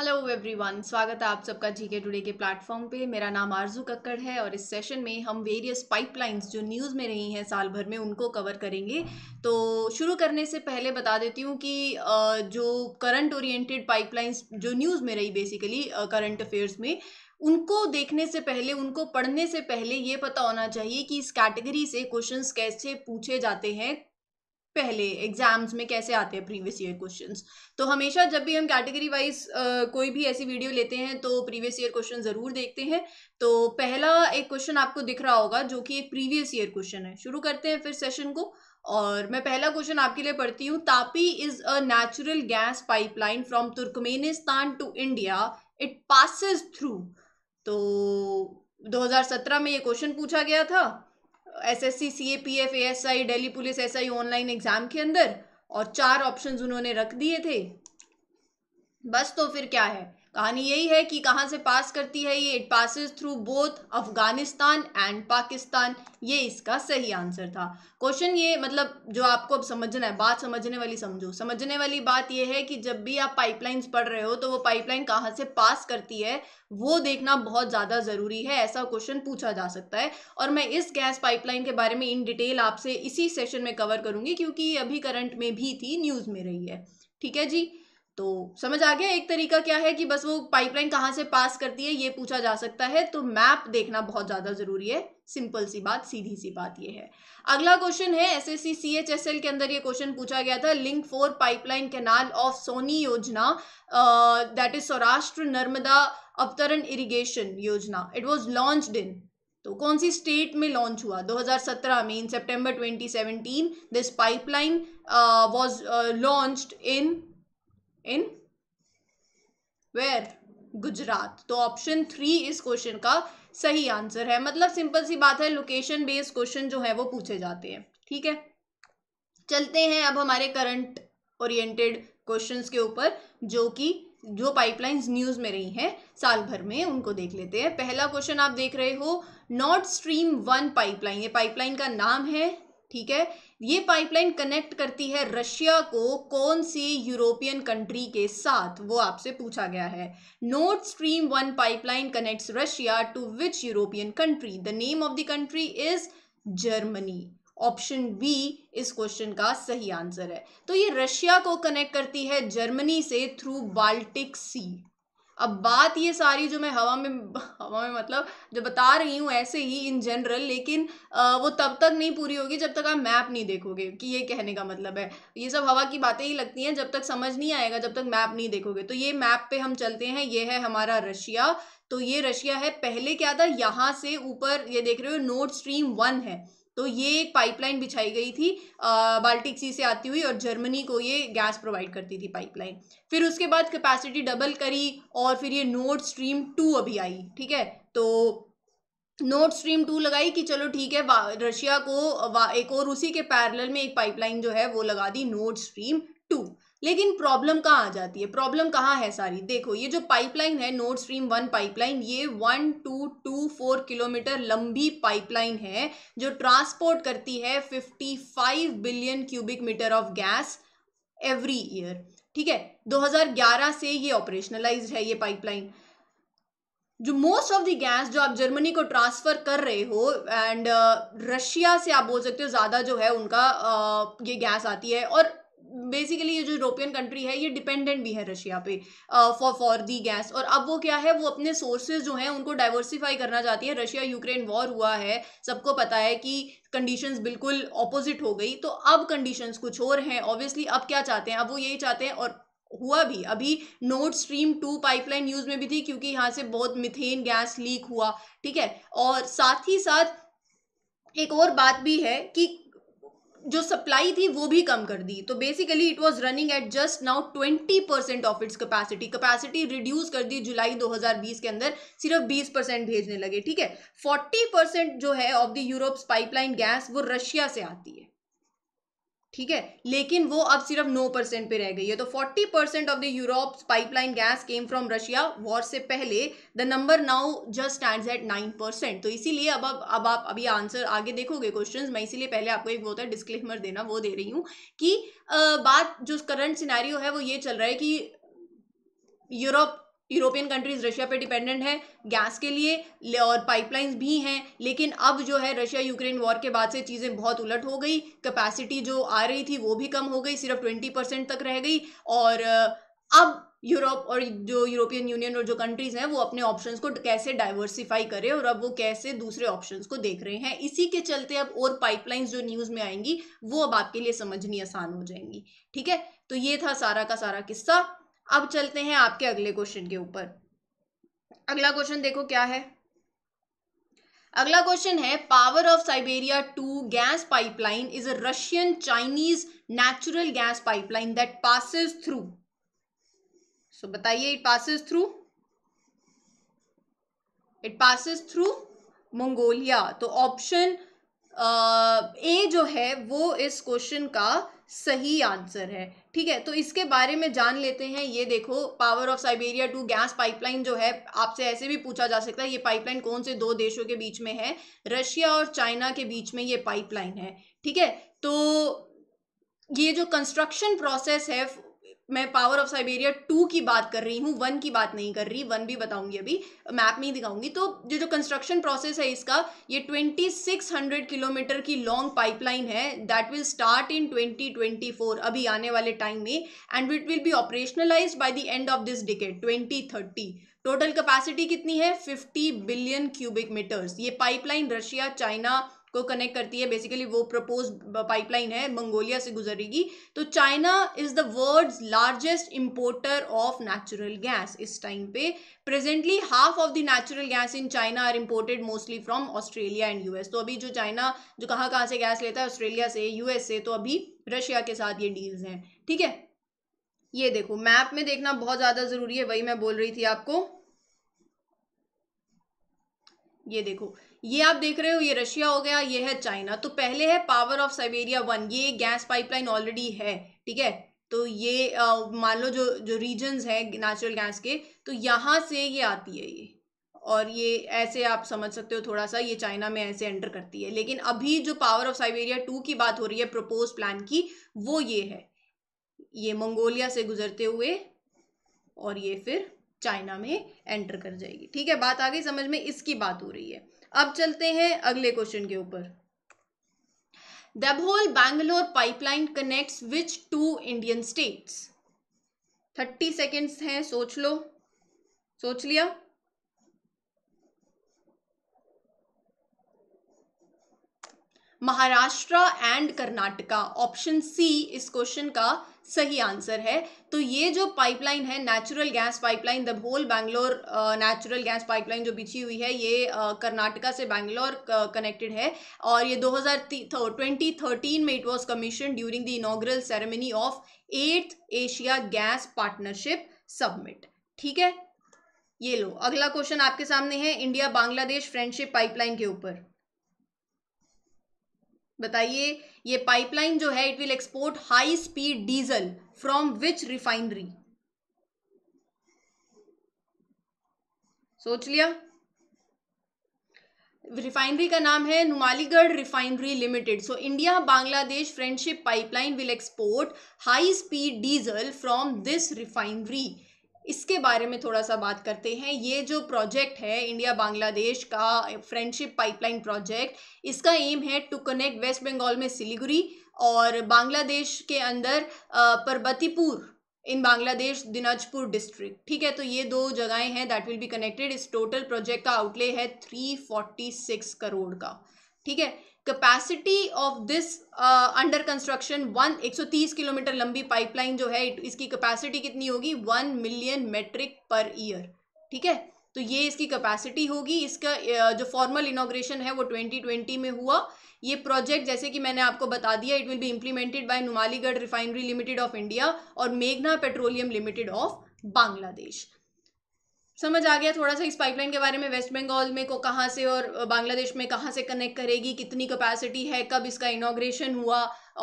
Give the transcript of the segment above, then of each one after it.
hello everyone स्वागत है आप सबका जीके टुडे के प्लेटफॉर्म पे मेरा नाम आरजू कक्कड़ है और इस सेशन में हम वेरियस पाइपलाइंस जो न्यूज़ में रही हैं साल भर में उनको कवर करेंगे तो शुरू करने से पहले बता देती हूँ कि जो करंट ओरिएंटेड पाइपलाइंस जो न्यूज़ में रही बेसिकली करंट अफेयर्स में उनको देखने से पहले उनको पढ़ने से पहले ये पता होना चाहिए कि इस कैटेगरी से क्वेश्चंस कैसे पूछे जाते हैं पहले एग्जाम्स में कैसे आते हैं प्रीवियस ईयर क्वेश्चंस तो हमेशा जब भी हम कैटेगरी वाइज कोई भी ऐसी वीडियो लेते हैं तो प्रीवियस ईयर क्वेश्चन ज़रूर देखते हैं तो पहला एक क्वेश्चन आपको दिख रहा होगा जो कि एक प्रीवियस ईयर क्वेश्चन है शुरू करते हैं फिर सेशन को और मैं पहला क्वेश्चन आपके लिए पढ़ती हूँ TAPI is a natural gas pipeline from Turkmenistan to India it passes through तो 2017 में ये क्वेश्चन पूछा गया था S S C C A P F A S I Delhi police S I online exam के अंदर और चार ऑप्शन उन्होंने रख दिए थे बस तो फिर क्या है कहानी यही है कि कहाँ से पास करती है ये it passes through both Afghanistan and Pakistan ये इसका सही आंसर था क्वेश्चन ये मतलब जो आपको अब समझना है बात समझने वाली समझो समझने वाली बात ये है कि जब भी आप पाइपलाइंस पढ़ रहे हो तो वो पाइपलाइन कहाँ से पास करती है वो देखना बहुत ज़्यादा ज़रूरी है ऐसा क्वेश्चन पूछा जा सकता है और मैं इस गैस पाइपलाइन के बारे में इन डिटेल आपसे इसी सेशन में कवर करूँगी क्योंकि अभी करंट में भी थी न्यूज़ में रही है ठीक है जी तो समझ आ गया एक तरीका क्या है कि बस वो पाइपलाइन कहाँ से पास करती है ये पूछा जा सकता है तो मैप देखना बहुत ज़्यादा ज़रूरी है सिंपल सी बात सीधी सी बात ये है अगला क्वेश्चन है S S C C H S L के अंदर ये क्वेश्चन पूछा गया था link four pipeline canal of Sauni Yojana that is Saurashtra Narmada अवतरण इरिगेशन योजना इट वॉज लॉन्च इन तो कौन सी स्टेट में लॉन्च हुआ 2017 में इन सितंबर 2017 this pipeline was launched in in where Gujarat तो ऑप्शन थ्री इस क्वेश्चन का सही आंसर है मतलब सिंपल सी बात है लोकेशन बेस्ड क्वेश्चन जो है वो पूछे जाते हैं ठीक है चलते हैं अब हमारे करंट ओरिएंटेड क्वेश्चंस के ऊपर जो कि जो पाइपलाइंस न्यूज़ में रही हैं साल भर में उनको देख लेते हैं पहला क्वेश्चन आप देख रहे हो नॉर्थ स्ट्रीम वन पाइपलाइन ये पाइपलाइन का नाम है ठीक है ये पाइपलाइन कनेक्ट करती है रशिया को कौन सी यूरोपियन कंट्री के साथ वो आपसे पूछा गया है North Stream one pipeline connects Russia to which European country the name of the country is Germany option B इस क्वेश्चन का सही आंसर है तो ये रशिया को कनेक्ट करती है जर्मनी से थ्रू बाल्टिक सी अब बात ये सारी जो मैं हवा में हवा में मतलब जो बता रही हूँ ऐसे ही इन जनरल लेकिन वो तब तक नहीं पूरी होगी जब तक आप मैप नहीं देखोगे कि ये कहने का मतलब है ये सब हवा की बातें ही लगती हैं जब तक समझ नहीं आएगा जब तक मैप नहीं देखोगे तो ये मैप पे हम चलते हैं ये है हमारा रशिया तो ये रशिया है पहले क्या था यहाँ से ऊपर ये देख रहे हो नोट स्ट्रीम वन है तो ये एक पाइपलाइन बिछाई गई थी बाल्टिक सी से आती हुई और जर्मनी को ये गैस प्रोवाइड करती थी पाइपलाइन फिर उसके बाद कैपेसिटी डबल करी और फिर ये नोट स्ट्रीम टू अभी आई ठीक है तो नोट स्ट्रीम टू लगाई कि चलो ठीक है रशिया को एक और उसी के पैरेलल में एक पाइपलाइन जो है वो लगा दी नोट स्ट्रीम टू लेकिन प्रॉब्लम कहाँ आ जाती है प्रॉब्लम कहाँ है सारी देखो ये जो पाइपलाइन है नोट स्ट्रीम वन पाइपलाइन ये one two two four kilometre लंबी पाइपलाइन है जो ट्रांसपोर्ट करती है fifty five billion cubic metre of gas every year ठीक है 2011 से ये ऑपरेशनलाइज है ये पाइपलाइन जो मोस्ट ऑफ द गैस जो आप जर्मनी को ट्रांसफ़र कर रहे हो एंड रशिया uh, से आप बोल सकते हो ज़्यादा जो है उनका uh, ये गैस आती है और बेसिकली ये जो यूरोपियन कंट्री है ये डिपेंडेंट भी है रशिया पे फॉर फॉर दी गैस और अब वो क्या है वो अपने सोर्सेज जो हैं उनको डाइवर्सिफाई करना चाहती है रशिया यूक्रेन वॉर हुआ है सबको पता है कि कंडीशंस बिल्कुल ऑपोजिट हो गई तो अब कंडीशंस कुछ और हैं ऑब्वियसली अब क्या चाहते हैं अब वो यही चाहते हैं और हुआ भी अभी Nord Stream two pipeline use में भी थी क्योंकि यहाँ से बहुत मिथेन गैस लीक हुआ ठीक है और साथ ही साथ एक और बात भी है कि जो सप्लाई थी वो भी कम कर दी तो basically it was running at just now 20 percent of its capacity capacity reduce कर दी जुलाई 2020 के अंदर सिर्फ 20 परसेंट भेजने लगे ठीक है 40 परसेंट जो है of the Europe's pipeline gas वो रशिया से आती है ठीक है लेकिन वो अब सिर्फ नौ परसेंट पे रह गई है तो forty percent of the Europe pipeline gas came from Russia war से पहले the number now just stand at nine percent तो इसीलिए अब अब अब आप अभी आंसर आगे देखोगे क्वेश्चन मैं इसीलिए पहले आपको एक बहुत डिस्क्लेमर देना वो दे रही हूँ कि आ, बात जो करंट सिनारी है वो ये चल रहा है कि यूरोप यूरोपियन कंट्रीज रशिया पे डिपेंडेंट है गैस के लिए और पाइपलाइंस भी हैं लेकिन अब जो है रशिया यूक्रेन वॉर के बाद से चीज़ें बहुत उलट हो गई कैपेसिटी जो आ रही थी वो भी कम हो गई सिर्फ ट्वेंटी परसेंट तक रह गई और अब यूरोप और जो यूरोपियन यूनियन और जो कंट्रीज हैं वो अपने ऑप्शन को कैसे डाइवर्सिफाई करें और अब वो कैसे दूसरे ऑप्शन को देख रहे हैं इसी के चलते अब और पाइपलाइंस जो न्यूज़ में आएंगी वो अब आपके लिए समझनी आसान हो जाएंगी ठीक है तो ये था सारा का सारा किस्सा अब चलते हैं आपके अगले क्वेश्चन के ऊपर अगला क्वेश्चन देखो क्या है अगला क्वेश्चन है power of Siberia two gas pipeline is a Russian Chinese natural gas pipeline that passes through so बताइए it passes through it passes through Mongolia तो ऑप्शन ए जो है वो इस क्वेश्चन का सही आंसर है ठीक है तो इसके बारे में जान लेते हैं ये देखो power of Siberia two gas pipeline जो है आपसे ऐसे भी पूछा जा सकता है ये पाइपलाइन कौन से दो देशों के बीच में है रशिया और चाइना के बीच में ये पाइपलाइन है ठीक है तो ये जो कंस्ट्रक्शन प्रोसेस है मैं पावर ऑफ साइबेरिया टू की बात कर रही हूँ वन की बात नहीं कर रही वन भी बताऊंगी अभी मैप में ही दिखाऊंगी तो जो जो कंस्ट्रक्शन प्रोसेस है इसका ये 2600 किलोमीटर की लॉन्ग पाइपलाइन है दैट विल स्टार्ट इन 2024 अभी आने वाले टाइम में and it will be operationalise by the end of this decade thirty total capacity कितनी है फिफ्टी बिलियन क्यूबिक मीटर्स ये पाइपलाइन रशिया चाइना को कनेक्ट करती है बेसिकली वो प्रपोज पाइपलाइन है मंगोलिया से गुजरेगी तो China is the world largest importer of natural gas इस टाइम पे presently half of the natural gas in China are imported mostly from Australia and US तो अभी जो चाइना जो कहाँ कहाँ से गैस लेता है ऑस्ट्रेलिया से यूएस से तो अभी रशिया के साथ ये डील्स हैं ठीक है ये देखो मैप में देखना बहुत ज़्यादा ज़रूरी है वही मैं बोल रही थी आपको ये देखो ये आप देख रहे हो ये रशिया हो गया ये है चाइना तो पहले है पावर ऑफ साइबेरिया वन ये गैस पाइपलाइन ऑलरेडी है ठीक है तो ये मान लो जो जो रीजन्स हैं नेचुरल गैस के तो यहाँ से ये आती है ये और ये ऐसे आप समझ सकते हो थोड़ा सा ये चाइना में ऐसे एंटर करती है लेकिन अभी जो पावर ऑफ साइबेरिया टू की बात हो रही है प्रपोज प्लान की वो ये है ये मंगोलिया से गुजरते हुए और ये फिर चाइना में एंटर कर जाएगी ठीक है बात आ गई समझ में इसकी बात हो रही है अब चलते हैं अगले क्वेश्चन के ऊपर Dabhol Bangalore pipeline connects which two Indian states thirty seconds हैं सोच लो सोच लिया Maharashtra and Karnataka option C इस क्वेश्चन का सही आंसर है तो ये जो पाइपलाइन है natural gas pipeline Dabhol Bangalore natural gas pipeline जो बिछी हुई है ये कर्नाटका uh, से बैंगलोर कनेक्टेड uh, है और ये 2013 में it was commission during the inaugural ceremony of eighth Asia gas partnership summit ठीक है ये लो अगला क्वेश्चन आपके सामने है इंडिया बांग्लादेश फ्रेंडशिप पाइपलाइन के ऊपर बताइए ये पाइपलाइन जो है it will export high speed diesel from which refinery सोच लिया रिफाइनरी का नाम है Numaligarh refinery limited so India Bangladesh friendship pipeline will export high speed diesel from this refinery इसके बारे में थोड़ा सा बात करते हैं ये जो प्रोजेक्ट है इंडिया बांग्लादेश का फ्रेंडशिप पाइपलाइन प्रोजेक्ट इसका एम है टू कनेक्ट वेस्ट बंगाल में सिलीगुड़ी और बांग्लादेश के अंदर परबतीपुर इन बांग्लादेश दिनाजपुर डिस्ट्रिक्ट ठीक है तो ये दो जगहें हैं दैट विल बी कनेक्टेड इस टोटल प्रोजेक्ट का आउटले है थ्री फोर्टी सिक्स करोड़ का ठीक है capacity of this under construction one 130 kilometre लंबी पाइपलाइन जो है इसकी कैपेसिटी कितनी होगी one million metric per year ठीक है तो ये इसकी कैपेसिटी होगी इसका जो फॉर्मल इनोग्रेशन है वो 2020 में हुआ ये प्रोजेक्ट जैसे कि मैंने आपको बता दिया it will be implemented by Numaligarh refinery limited of India और मेघना पेट्रोलियम लिमिटेड ऑफ बांग्लादेश समझ आ गया थोड़ा सा इस पाइपलाइन के बारे में वेस्ट बंगाल में को कहाँ से और बांग्लादेश में कहाँ से कनेक्ट करेगी कितनी कैपेसिटी है कब इसका इनाग्रेशन हुआ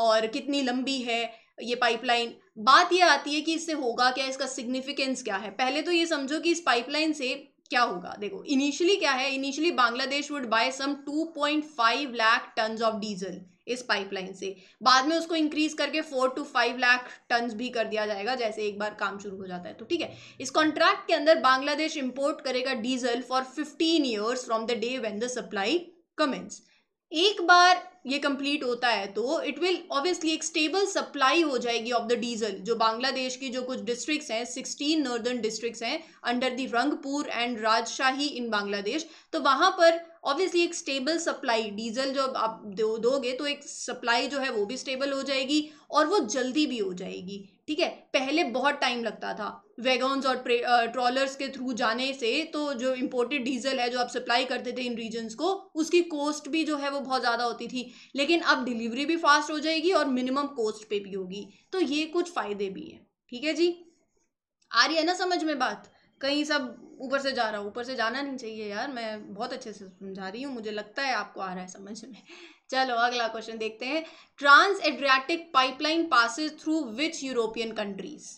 और कितनी लंबी है ये पाइपलाइन बात ये आती है कि इससे होगा क्या इसका सिग्निफिकेंस क्या है पहले तो ये समझो कि इस पाइपलाइन से क्या होगा देखो इनिशियली क्या है initially Bangladesh would buy some 2.5 lakh tons of diesel इस पाइपलाइन से बाद में उसको इंक्रीज करके four to five lakh ton भी कर दिया जाएगा जैसे एक बार काम शुरू हो जाता है तो ठीक है इस कॉन्ट्रैक्ट के अंदर बांग्लादेश इंपोर्ट करेगा diesel for fifteen years from the day when the supply commence एक बार ये कंप्लीट होता है तो इट विल ऑब्वियसली एक स्टेबल सप्लाई हो जाएगी ऑफ द डीजल जो बांग्लादेश की जो कुछ डिस्ट्रिक्ट्स हैं सिक्सटीन नॉर्दर्न डिस्ट्रिक्ट्स हैं under the Rangpur and Rajshahi in Bangladesh तो वहाँ पर ऑब्वियसली एक स्टेबल सप्लाई डीजल जब आप दो दोगे तो एक सप्लाई जो है वो भी स्टेबल हो जाएगी और वो जल्दी भी हो जाएगी ठीक है पहले बहुत टाइम लगता था वेगन्स और ट्रॉलर्स के थ्रू जाने से तो जो इम्पोर्टेड डीजल है जो आप सप्लाई करते थे इन रीजन्स को उसकी कॉस्ट भी जो है वो बहुत ज़्यादा होती थी लेकिन अब डिलीवरी भी फास्ट हो जाएगी और मिनिमम कॉस्ट पे भी होगी तो ये कुछ फ़ायदे भी हैं ठीक है जी आ रही है ना समझ में बात कहीं सब ऊपर से जा रहा हूँ ऊपर से जाना नहीं चाहिए यार मैं बहुत अच्छे से समझा रही हूँ मुझे लगता है आपको आ रहा है समझ में चलो अगला क्वेश्चन देखते हैं Trans Adriatic pipeline passes through which European countries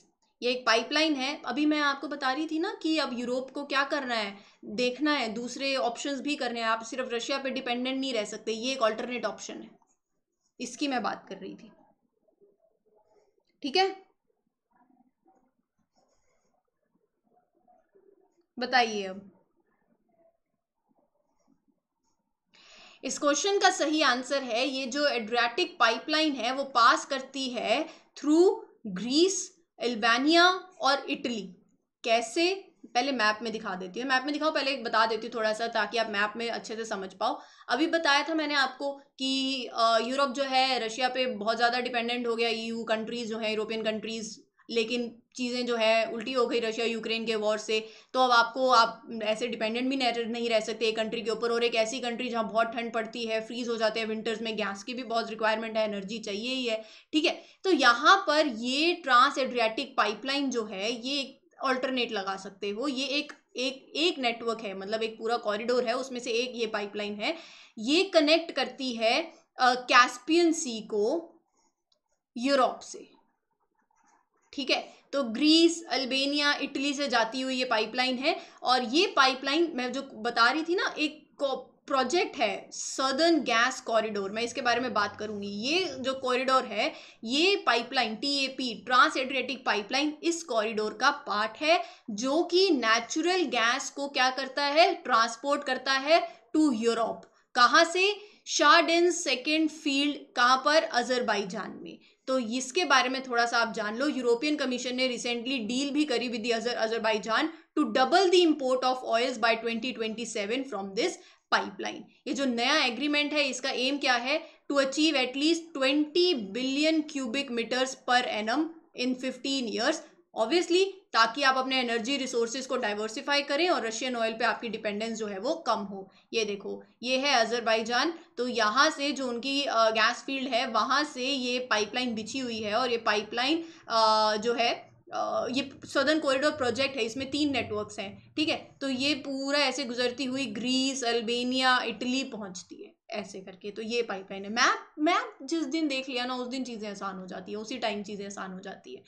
ये एक पाइपलाइन है अभी मैं आपको बता रही थी ना कि अब यूरोप को क्या करना है देखना है दूसरे ऑप्शंस भी करने हैं आप सिर्फ रशिया पे डिपेंडेंट नहीं रह सकते ये एक ऑल्टरनेट ऑप्शन है इसकी मैं बात कर रही थी ठीक है बताइए अब इस क्वेश्चन का सही आंसर है ये जो एड्रियाटिक पाइपलाइन है वो पास करती है थ्रू ग्रीस एल्बानिया और इटली कैसे पहले मैप में दिखा देती हूँ मैप में दिखाओ पहले बता देती हूँ थोड़ा सा ताकि आप मैप में अच्छे से समझ पाओ अभी बताया था मैंने आपको कि यूरोप जो है रशिया पे बहुत ज़्यादा डिपेंडेंट हो गया ईयू e कंट्रीज़ जो हैं यूरोपियन कंट्रीज़ लेकिन चीज़ें जो है उल्टी हो गई रशिया यूक्रेन के वॉर से तो अब आपको आप ऐसे डिपेंडेंट भी नहीं रह सकते एक कंट्री के ऊपर और एक ऐसी कंट्री जहाँ बहुत ठंड पड़ती है फ्रीज हो जाते हैं विंटर्स में गैस की भी बहुत रिक्वायरमेंट है एनर्जी चाहिए ही है ठीक है तो यहाँ पर ये ट्रांस एड्रियाटिक पाइपलाइन जो है ये एक ऑल्टरनेट लगा सकते हो ये एक एक एक नेटवर्क है मतलब एक पूरा कॉरिडोर है उसमें से एक ये पाइपलाइन है ये कनेक्ट करती है कैस्पियन सी को यूरोप से ठीक है तो ग्रीस अल्बेनिया इटली से जाती हुई ये पाइपलाइन है और ये पाइपलाइन मैं जो बता रही थी ना एक प्रोजेक्ट है सदर्न गैस कॉरिडोर मैं इसके बारे में बात करूंगी ये जो कॉरिडोर है ये pipeline TAP Trans Adriatic pipeline इस कॉरिडोर का पार्ट है जो कि नेचुरल गैस को क्या करता है ट्रांसपोर्ट करता है टू यूरोप कहाँ से इन सेकेंड फील्ड कहाँ पर अजरबैजान में तो इसके बारे में थोड़ा सा आप जान लो यूरोपियन कमीशन ने रिसेंटली डील भी करी with Azerbaijan to double the import of oils by 2027 from this pipeline ये जो नया एग्रीमेंट है इसका एम क्या है to achieve at least 20 billion cubic metres per annum in 15 years obviously ताकि आप अपने एनर्जी रिसोर्सेज को डाइवर्सिफाई करें और रशियन ऑयल पे आपकी डिपेंडेंस जो है वो कम हो ये देखो ये है अजरबैजान तो यहाँ से जो उनकी गैस फील्ड है वहाँ से ये पाइपलाइन बिछी हुई है और ये पाइपलाइन जो है ये सदर्न कॉरिडोर प्रोजेक्ट है इसमें तीन नेटवर्क्स हैं ठीक है तो ये पूरा ऐसे गुजरती हुई ग्रीस अल्बेनिया इटली पहुँचती है ऐसे करके तो ये पाइपलाइन है मैप मैप जिस दिन देख लिया ना उस दिन चीज़ें आसान हो जाती है उसी टाइम चीज़ें आसान हो जाती है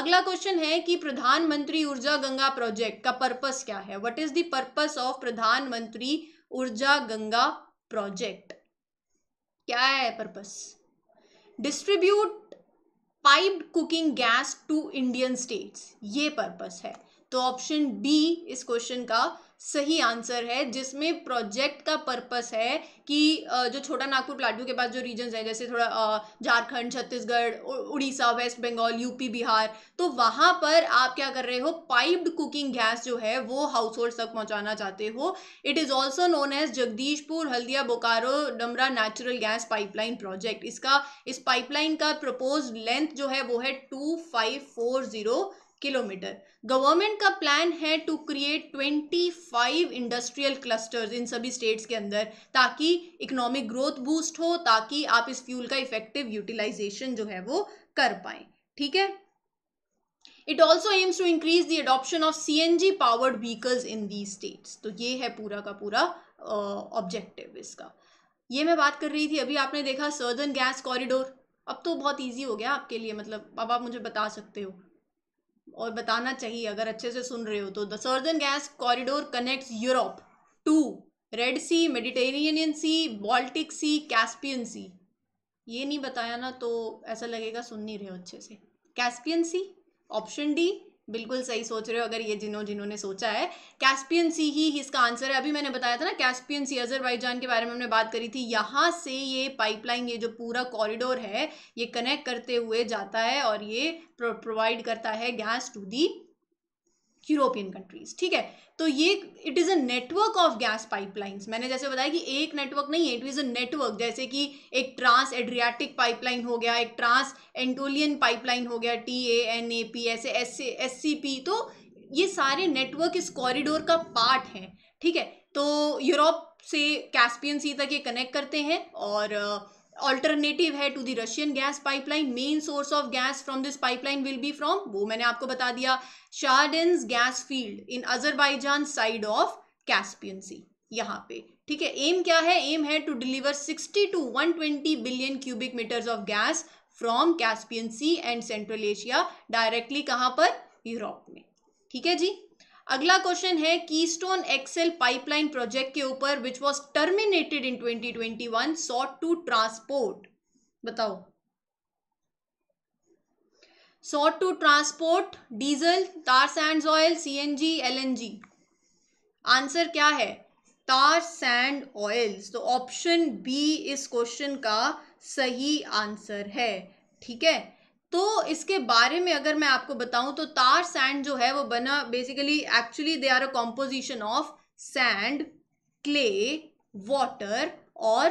अगला क्वेश्चन है कि प्रधानमंत्री ऊर्जा गंगा प्रोजेक्ट का पर्पस क्या है what is the purpose of Pradhanmantri Urja Ganga project क्या है purpose distribute pipe cooking gas to Indian states ये पर्पस है तो ऑप्शन बी इस क्वेश्चन का सही आंसर है जिसमें प्रोजेक्ट का पर्पस है कि जो छोटा नागपुर प्लाटू के पास जो रीजन्स हैं जैसे थोड़ा झारखंड छत्तीसगढ़ उड़ीसा वेस्ट बंगाल यूपी बिहार तो वहाँ पर आप क्या कर रहे हो पाइप्ड कुकिंग गैस जो है वो हाउस होल्ड तक पहुँचाना चाहते हो it is also known as Jagdishpur Haldia Bokaro Dhamra natural gas pipeline project इसका इस पाइपलाइन का प्रपोज लेंथ जो है वो है two five four zero kilometre government का प्लान है to create twenty five industrial clusters इन सभी स्टेट्स के अंदर ताकि इकोनॉमिक ग्रोथ बूस्ट हो ताकि आप इस फ्यूल का इफेक्टिव यूटिलाइजेशन जो है वो कर पाए ठीक है it also aims to increase the adoption of C N G powered vehicles in the states तो ये है पूरा का पूरा ऑब्जेक्टिव uh, इसका ये मैं बात कर रही थी अभी आपने देखा सर्दर्न गैस कॉरिडोर अब तो बहुत ईजी हो गया आपके लिए मतलब अब आप मुझे बता सकते हो और बताना चाहिए अगर अच्छे से सुन रहे हो तो the Southern gas corridor connects Europe to Red Sea Mediterranean Sea Baltic Sea Caspian Sea ये नहीं बताया ना तो ऐसा लगेगा सुन नहीं रहे हो अच्छे से कैस्पियन सी ऑप्शन डी बिल्कुल सही सोच रहे हो अगर ये जिन्हों जिन्होंने सोचा है कैस्पियन सी ही इसका आंसर है अभी मैंने बताया था ना कैस्पियन सी अजरबैजान के बारे में हमने बात करी थी यहाँ से ये पाइपलाइन ये जो पूरा कॉरिडोर है ये कनेक्ट करते हुए जाता है और ये प्रोवाइड करता है gas to the European countries ठीक है तो ये it is a network of gas pipelines मैंने जैसे बताया कि एक नेटवर्क नहीं है इट इज़ अ नेटवर्क जैसे कि एक ट्रांस एड्रियाटिक पाइपलाइन हो गया एक ट्रांस एंटोलियन पाइपलाइन हो गया T A N A P ऐसे एस एस सी पी तो ये सारे नेटवर्क इस कॉरिडोर का पार्ट हैं ठीक है तो यूरोप से कैस्पियन सी तक ये कनेक्ट करते हैं और ऑल्टरनेटिव है to the Russian gas pipeline main source of gas from this pipeline will be from वो मैंने आपको बता दिया Shah Deniz gas field in Azerbaijan side of Caspian Sea यहाँ पे ठीक है एम क्या है एम है to deliver 60 to 120 billion cubic metres of gas from Caspian Sea and Central Asia directly कहाँ पर यूरोप में ठीक है जी अगला क्वेश्चन है कीस्टोन एक्सेल पाइपलाइन प्रोजेक्ट के ऊपर which was terminated in 2021 sought to transport बताओ sought to transport diesel tar sand oil CNG LNG answer क्या है तार सैंड ऑयल्स तो ऑप्शन बी इस क्वेश्चन का सही आंसर है ठीक है तो इसके बारे में अगर मैं आपको बताऊं तो तार सैंड जो है वो बना basically actually they are a composition of sand clay water और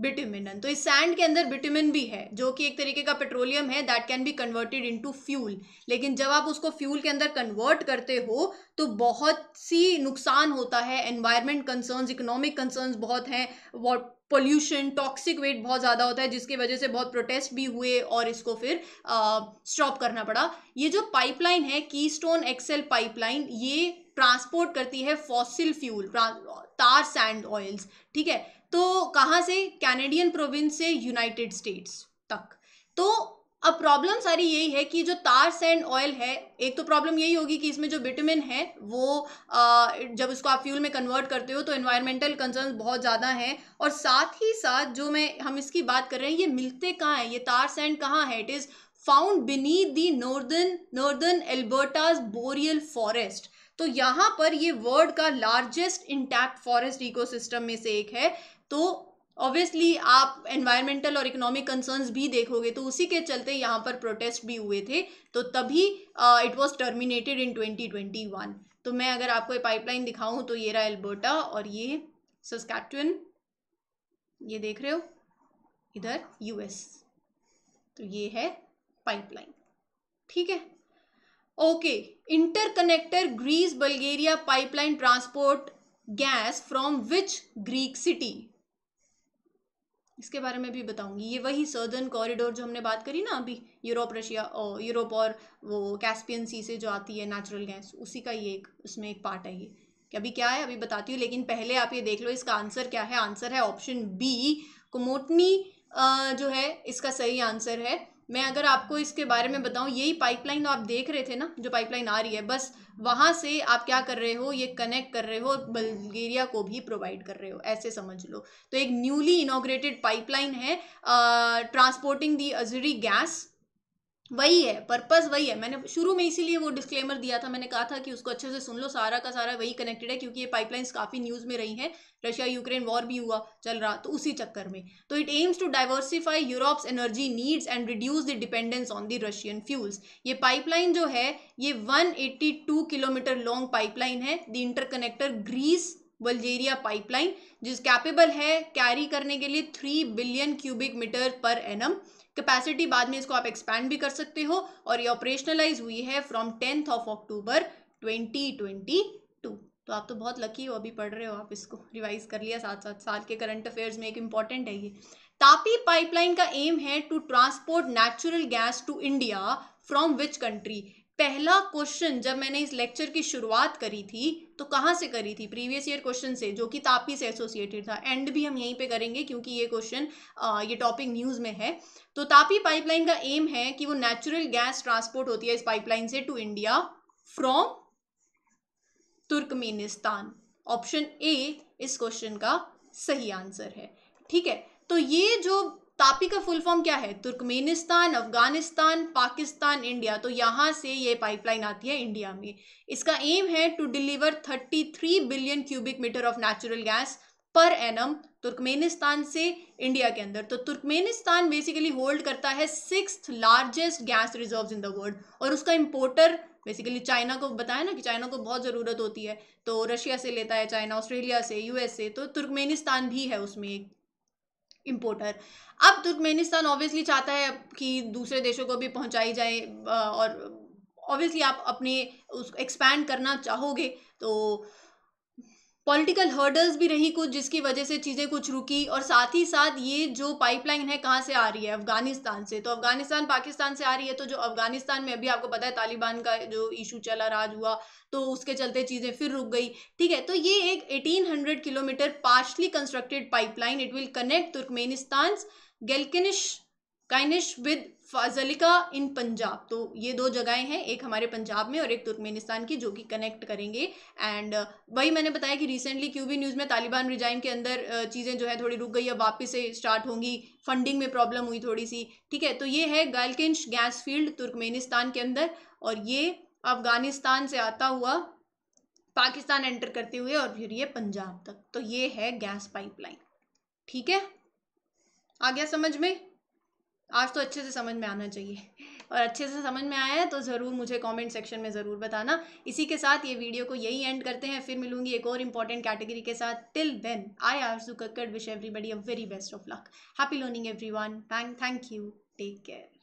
बिट्यूमिनन तो इस सैंड के अंदर बिटुमिन भी है जो कि एक तरीके का पेट्रोलियम है that can be converted into fuel लेकिन जब आप उसको फ्यूल के अंदर कन्वर्ट करते हो तो बहुत सी नुकसान होता है एनवायरमेंट कंसर्न्स इकोनॉमिक कंसर्न्स बहुत हैं वॉट पोल्यूशन टॉक्सिक वेट बहुत ज़्यादा होता है जिसकी वजह से बहुत प्रोटेस्ट भी हुए और इसको फिर स्टॉप करना पड़ा ये जो पाइपलाइन है की स्टोन एक्सेल पाइपलाइन ये ट्रांसपोर्ट करती है fossil fuel tar sand oils ठीक है तो कहाँ से कैनेडियन प्रोविंस से यूनाइटेड स्टेट्स तक तो अब प्रॉब्लम सारी यही है कि जो तार सैंड ऑयल है एक तो प्रॉब्लम यही होगी कि इसमें जो विटामिन है वो आ, जब उसको आप फ्यूल में कन्वर्ट करते हो तो इन्वायरमेंटल कंसर्न बहुत ज़्यादा हैं और साथ ही साथ जो मैं हम इसकी बात कर रहे हैं ये मिलते कहाँ हैं ये तार सैंड कहाँ है it is found beneath the northern northern Alberta's boreal forest तो यहाँ पर ये वर्ल्ड का लार्जेस्ट इंटैक्ट फॉरेस्ट इकोसिस्टम में से एक है तो ऑब्वियसली आप एनवायरमेंटल और इकोनॉमिक कंसर्न्स भी देखोगे तो उसी के चलते यहाँ पर प्रोटेस्ट भी हुए थे तो तभी इट वॉज टर्मिनेटेड इन 2021 तो मैं अगर आपको ये पाइपलाइन दिखाऊं तो ये रहा एल्बर्टा और ये सस्कैप्टन ये देख रहे हो इधर यूएस तो ये है पाइपलाइन ठीक है okay interconnector Greece Bulgaria pipeline transport gas from which Greek city इसके बारे में भी बताऊंगी ये वही सर्दर्न कॉरिडोर जो हमने बात करी ना अभी यूरोप रशिया और यूरोप और वो कैस्पियन सी से जो आती है नेचुरल गैस उसी का ये एक उसमें एक पार्ट है ये कि अभी क्या है अभी बताती हूँ लेकिन पहले आप ये देख लो इसका आंसर क्या है आंसर है ऑप्शन बी कुमोटनी जो है इसका सही आंसर है मैं अगर आपको इसके बारे में बताऊं यही पाइपलाइन आप देख रहे थे ना जो पाइपलाइन आ रही है बस वहाँ से आप क्या कर रहे हो ये कनेक्ट कर रहे हो बल्गेरिया को भी प्रोवाइड कर रहे हो ऐसे समझ लो तो एक न्यूली इनोग्रेटेड पाइपलाइन है ट्रांसपोर्टिंग दी अजरी गैस वही है पर्पज़ वही है मैंने शुरू में इसीलिए वो डिस्क्लेमर दिया था मैंने कहा था कि उसको अच्छे से सुन लो सारा का सारा वही कनेक्टेड है क्योंकि ये पाइपलाइंस काफ़ी न्यूज़ में रही हैं रशिया यूक्रेन वॉर भी हुआ चल रहा तो उसी चक्कर में तो it aims to diversify Europe's energy needs and reduce the dependence on the Russian fuels ये पाइपलाइन जो है ये वन किलोमीटर लॉन्ग पाइपलाइन है the interconnector Greece Bulgaria pipeline जिस कैपेबल है कैरी करने के लिए three billion cubic metre per annum capacity बाद में इसको आप एक्सपैंड भी कर सकते हो और ये ऑपरेशनलाइज हुई है from tenth of October twenty twenty two तो आप तो बहुत लकी हो अभी पढ़ रहे हो आप इसको रिवाइज कर लिया साथ साथ साल के करंट अफेयर्स में एक इम्पॉर्टेंट है ये तापी पाइपलाइन का एम है to transport natural gas to India from which country पहला क्वेश्चन जब मैंने इस लेक्चर की शुरुआत करी थी तो कहाँ से करी थी प्रीवियस ईयर क्वेश्चन से जो कि तापी से एसोसिएटेड था एंड भी हम यहीं पे करेंगे क्योंकि ये क्वेश्चन ये टॉपिक न्यूज़ में है तो तापी पाइपलाइन का एम है कि वो नेचुरल गैस ट्रांसपोर्ट होती है इस पाइपलाइन से to India from Turkmenistan option A इस क्वेश्चन का सही आंसर है ठीक है तो ये जो तापी का फुल फॉर्म क्या है तुर्कमेनिस्तान अफगानिस्तान पाकिस्तान इंडिया तो यहाँ से ये पाइपलाइन आती है इंडिया में इसका एम है to deliver 33 billion cubic metre of natural gas per annum Turkmenistan से इंडिया के अंदर तो तुर्कमेनिस्तान बेसिकली होल्ड करता है six largest gas reserve in the world और उसका इम्पोर्टर बेसिकली चाइना को बताया ना कि चाइना को बहुत ज़रूरत होती है तो रशिया से लेता है चाइना ऑस्ट्रेलिया से यूएस से तो तुर्कमेनिस्तान भी है उसमें एक इम्पोर्टर अब तुर्कमेनिस्तान ऑब्वियसली चाहता है कि दूसरे देशों को भी पहुंचाई जाए और ऑब्वियसली आप अपने उस एक्सपैंड करना चाहोगे तो पॉलिटिकल हर्डल्स भी रही कुछ जिसकी वजह से चीज़ें कुछ रुकी और साथ ही साथ ये जो पाइपलाइन है कहाँ से आ रही है अफगानिस्तान से तो अफगानिस्तान पाकिस्तान से आ रही है तो जो अफगानिस्तान में अभी आपको पता है तालिबान का जो इशू चला राज हुआ तो उसके चलते चीज़ें फिर रुक गई ठीक है तो ये एक 1800 kilometre partially constructed pipeline it will connect Turkmenistan Galkynysh काइनिश विद फाजलिका इन पंजाब तो ये दो जगहें हैं एक हमारे पंजाब में और एक तुर्कमेनिस्तान की जो कि कनेक्ट करेंगे एंड uh, वही मैंने बताया कि रिसेंटली क्यूबी न्यूज़ में तालिबान रिजाइम के अंदर uh, चीज़ें जो है थोड़ी रुक गई है वापस से स्टार्ट होंगी फंडिंग में प्रॉब्लम हुई थोड़ी सी ठीक है तो ये है गैलकिंश गैस फील्ड तुर्कमेनिस्तान के अंदर और ये अफगानिस्तान से आता हुआ पाकिस्तान एंटर करते हुए और फिर ये पंजाब तक तो ये है गैस पाइपलाइन ठीक है आ गया समझ में आज तो अच्छे से समझ में आना चाहिए और अच्छे से समझ में आया है तो ज़रूर मुझे कमेंट सेक्शन में ज़रूर बताना इसी के साथ ये वीडियो को यही एंड करते हैं फिर मिलूंगी एक और इम्पॉर्टेंट कैटेगरी के साथ till then I R Kakkar wish everybody a very best of luck happy learning everyone thank thank you take care